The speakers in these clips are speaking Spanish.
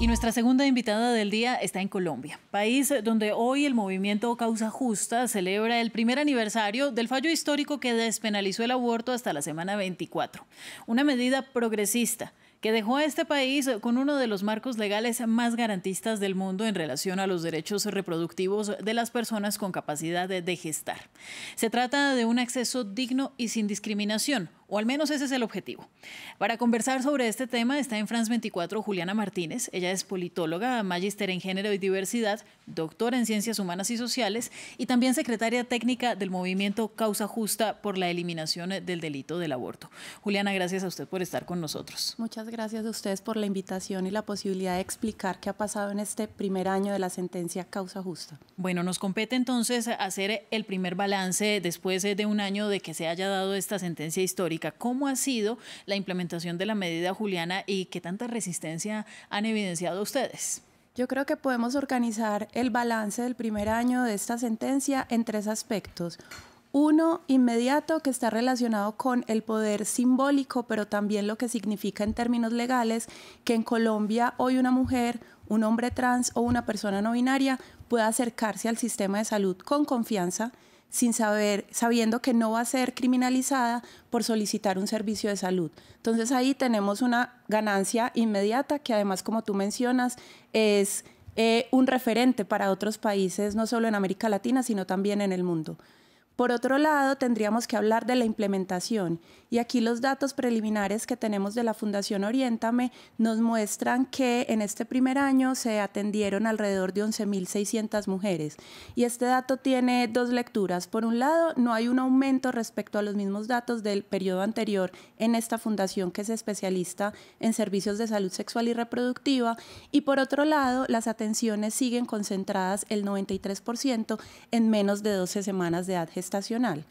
Y nuestra segunda invitada del día está en Colombia, país donde hoy el movimiento Causa Justa celebra el primer aniversario del fallo histórico que despenalizó el aborto hasta la semana 24, una medida progresista que dejó a este país con uno de los marcos legales más garantistas del mundo en relación a los derechos reproductivos de las personas con capacidad de gestar. Se trata de un acceso digno y sin discriminación, o al menos ese es el objetivo. Para conversar sobre este tema está en France 24 Juliana Martínez. Ella es politóloga, magíster en género y diversidad, doctora en ciencias humanas y sociales y también secretaria técnica del movimiento Causa Justa por la eliminación del delito del aborto. Juliana, gracias a usted por estar con nosotros. Muchas gracias a ustedes por la invitación y la posibilidad de explicar qué ha pasado en este primer año de la sentencia Causa Justa. Bueno, nos compete entonces hacer el primer balance después eh, de un año de que se haya dado esta sentencia histórica ¿Cómo ha sido la implementación de la medida, Juliana, y qué tanta resistencia han evidenciado ustedes? Yo creo que podemos organizar el balance del primer año de esta sentencia en tres aspectos. Uno, inmediato, que está relacionado con el poder simbólico, pero también lo que significa en términos legales que en Colombia hoy una mujer, un hombre trans o una persona no binaria pueda acercarse al sistema de salud con confianza, sin saber, sabiendo que no va a ser criminalizada por solicitar un servicio de salud. Entonces ahí tenemos una ganancia inmediata que además, como tú mencionas, es eh, un referente para otros países, no solo en América Latina, sino también en el mundo. Por otro lado, tendríamos que hablar de la implementación y aquí los datos preliminares que tenemos de la Fundación Oriéntame nos muestran que en este primer año se atendieron alrededor de 11.600 mujeres y este dato tiene dos lecturas. Por un lado, no hay un aumento respecto a los mismos datos del periodo anterior en esta fundación que es especialista en servicios de salud sexual y reproductiva y por otro lado, las atenciones siguen concentradas el 93% en menos de 12 semanas de edad estacional.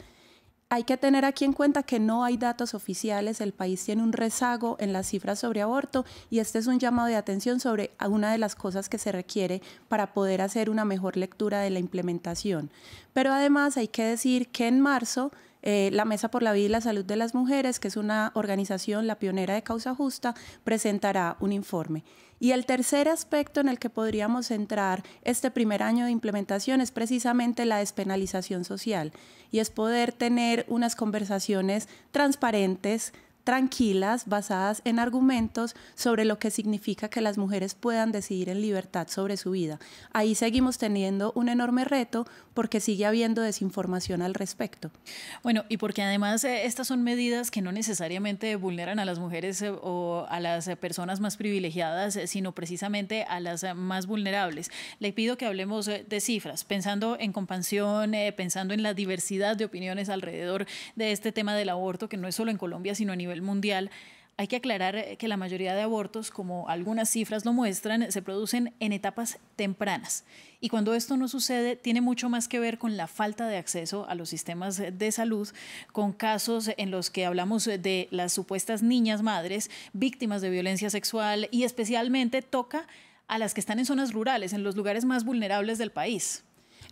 Hay que tener aquí en cuenta que no hay datos oficiales, el país tiene un rezago en las cifras sobre aborto y este es un llamado de atención sobre una de las cosas que se requiere para poder hacer una mejor lectura de la implementación. Pero además hay que decir que en marzo eh, la Mesa por la Vida y la Salud de las Mujeres, que es una organización, la pionera de Causa Justa, presentará un informe. Y el tercer aspecto en el que podríamos centrar este primer año de implementación es precisamente la despenalización social y es poder tener unas conversaciones transparentes, tranquilas, basadas en argumentos sobre lo que significa que las mujeres puedan decidir en libertad sobre su vida. Ahí seguimos teniendo un enorme reto porque sigue habiendo desinformación al respecto. Bueno, y porque además eh, estas son medidas que no necesariamente vulneran a las mujeres eh, o a las eh, personas más privilegiadas, sino precisamente a las más vulnerables. Le pido que hablemos de cifras, pensando en compasión, pensando en la diversidad de opiniones alrededor de este tema del aborto, que no es solo en Colombia, sino a nivel mundial. Hay que aclarar eh, que la mayoría de abortos, como algunas cifras lo muestran, se producen en etapas tempranas. Y cuando esto no sucede, tiene mucho más que ver con la falta de acceso a los sistemas de salud, con casos en los que hablamos de las supuestas niñas madres víctimas de violencia sexual y especialmente toca a las que están en zonas rurales, en los lugares más vulnerables del país.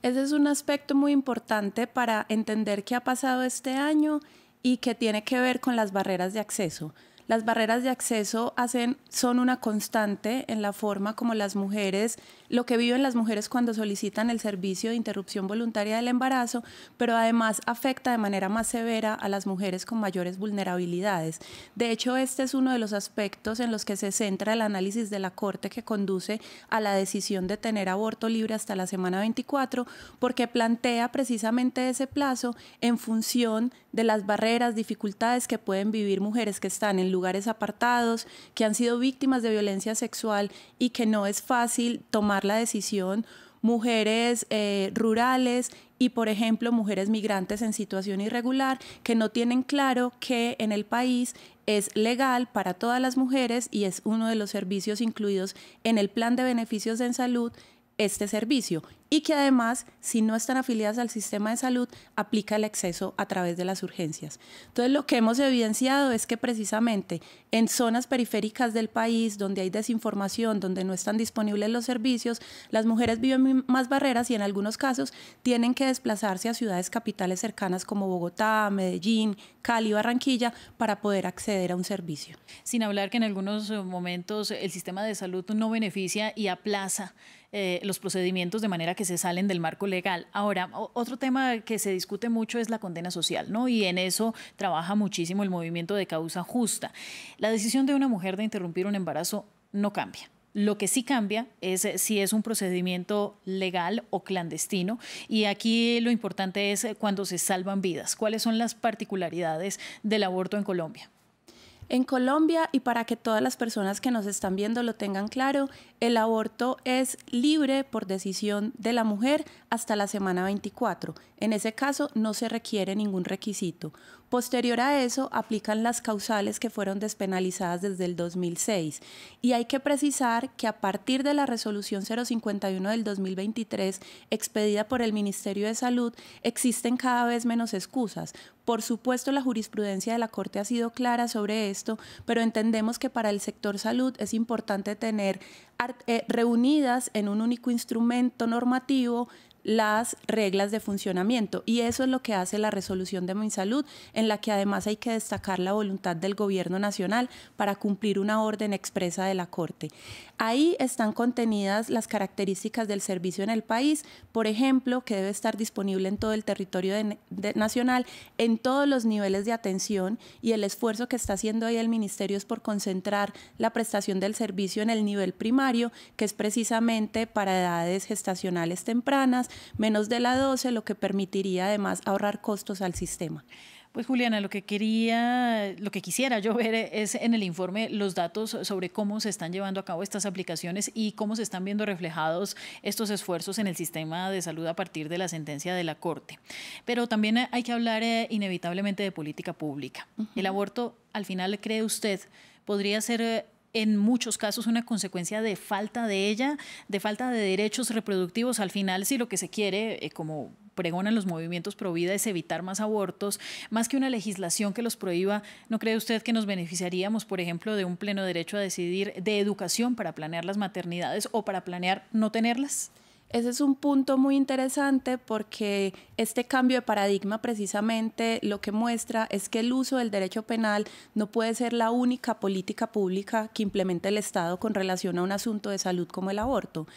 Ese es un aspecto muy importante para entender qué ha pasado este año y que tiene que ver con las barreras de acceso. Las barreras de acceso hacen, son una constante en la forma como las mujeres, lo que viven las mujeres cuando solicitan el servicio de interrupción voluntaria del embarazo, pero además afecta de manera más severa a las mujeres con mayores vulnerabilidades. De hecho, este es uno de los aspectos en los que se centra el análisis de la Corte que conduce a la decisión de tener aborto libre hasta la semana 24, porque plantea precisamente ese plazo en función de las barreras, dificultades que pueden vivir mujeres que están en lugar lugares apartados, que han sido víctimas de violencia sexual y que no es fácil tomar la decisión mujeres eh, rurales y, por ejemplo, mujeres migrantes en situación irregular que no tienen claro que en el país es legal para todas las mujeres y es uno de los servicios incluidos en el plan de beneficios en salud este servicio y que además, si no están afiliadas al sistema de salud, aplica el acceso a través de las urgencias. Entonces, lo que hemos evidenciado es que precisamente en zonas periféricas del país, donde hay desinformación, donde no están disponibles los servicios, las mujeres viven más barreras y en algunos casos tienen que desplazarse a ciudades capitales cercanas como Bogotá, Medellín, Cali, Barranquilla, para poder acceder a un servicio. Sin hablar que en algunos momentos el sistema de salud no beneficia y aplaza eh, los procedimientos de manera que se salen del marco legal. Ahora, otro tema que se discute mucho es la condena social, ¿no? Y en eso trabaja muchísimo el movimiento de causa justa. La decisión de una mujer de interrumpir un embarazo no cambia. Lo que sí cambia es eh, si es un procedimiento legal o clandestino. Y aquí lo importante es eh, cuando se salvan vidas. ¿Cuáles son las particularidades del aborto en Colombia? En Colombia, y para que todas las personas que nos están viendo lo tengan claro, el aborto es libre por decisión de la mujer hasta la semana 24. En ese caso no se requiere ningún requisito. Posterior a eso aplican las causales que fueron despenalizadas desde el 2006 y hay que precisar que a partir de la resolución 051 del 2023 expedida por el Ministerio de Salud existen cada vez menos excusas. Por supuesto la jurisprudencia de la Corte ha sido clara sobre esto, pero entendemos que para el sector salud es importante tener eh, reunidas en un único instrumento normativo las reglas de funcionamiento y eso es lo que hace la resolución de MinSalud en la que además hay que destacar la voluntad del gobierno nacional para cumplir una orden expresa de la Corte. Ahí están contenidas las características del servicio en el país, por ejemplo, que debe estar disponible en todo el territorio nacional, en todos los niveles de atención y el esfuerzo que está haciendo ahí el ministerio es por concentrar la prestación del servicio en el nivel primario que es precisamente para edades gestacionales tempranas, menos de la 12, lo que permitiría además ahorrar costos al sistema. Pues Juliana, lo que quería, lo que quisiera yo ver es en el informe los datos sobre cómo se están llevando a cabo estas aplicaciones y cómo se están viendo reflejados estos esfuerzos en el sistema de salud a partir de la sentencia de la Corte. Pero también hay que hablar eh, inevitablemente de política pública. El aborto, al final, ¿cree usted podría ser eh, en muchos casos una consecuencia de falta de ella, de falta de derechos reproductivos. Al final, si lo que se quiere, eh, como pregonan los movimientos pro vida, es evitar más abortos, más que una legislación que los prohíba, ¿no cree usted que nos beneficiaríamos, por ejemplo, de un pleno derecho a decidir, de educación para planear las maternidades o para planear no tenerlas? Ese es un punto muy interesante porque este cambio de paradigma precisamente lo que muestra es que el uso del derecho penal no puede ser la única política pública que implemente el Estado con relación a un asunto de salud como el aborto.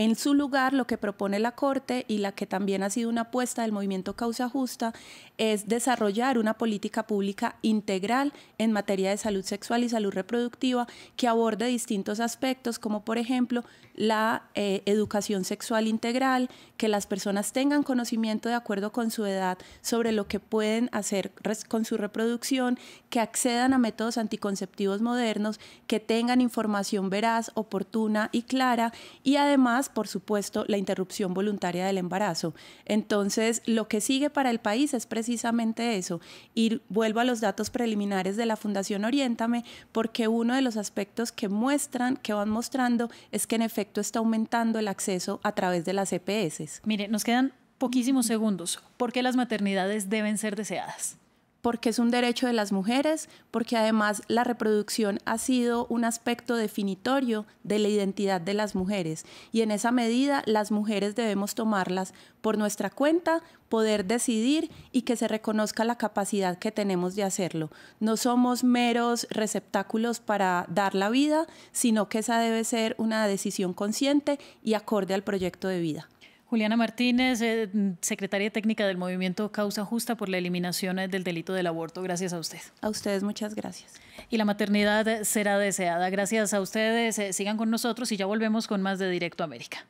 En su lugar, lo que propone la Corte y la que también ha sido una apuesta del movimiento Causa Justa es desarrollar una política pública integral en materia de salud sexual y salud reproductiva que aborde distintos aspectos, como por ejemplo la eh, educación sexual integral, que las personas tengan conocimiento de acuerdo con su edad sobre lo que pueden hacer con su reproducción, que accedan a métodos anticonceptivos modernos, que tengan información veraz, oportuna y clara y además por supuesto, la interrupción voluntaria del embarazo. Entonces, lo que sigue para el país es precisamente eso. Y vuelvo a los datos preliminares de la Fundación Oriéntame, porque uno de los aspectos que muestran, que van mostrando, es que en efecto está aumentando el acceso a través de las EPS. Mire, nos quedan poquísimos segundos. ¿Por qué las maternidades deben ser deseadas? porque es un derecho de las mujeres, porque además la reproducción ha sido un aspecto definitorio de la identidad de las mujeres y en esa medida las mujeres debemos tomarlas por nuestra cuenta, poder decidir y que se reconozca la capacidad que tenemos de hacerlo. No somos meros receptáculos para dar la vida, sino que esa debe ser una decisión consciente y acorde al proyecto de vida. Juliana Martínez, eh, secretaria técnica del movimiento Causa Justa por la eliminación eh, del delito del aborto. Gracias a usted. A ustedes muchas gracias. Y la maternidad será deseada. Gracias a ustedes. Eh, sigan con nosotros y ya volvemos con más de Directo América.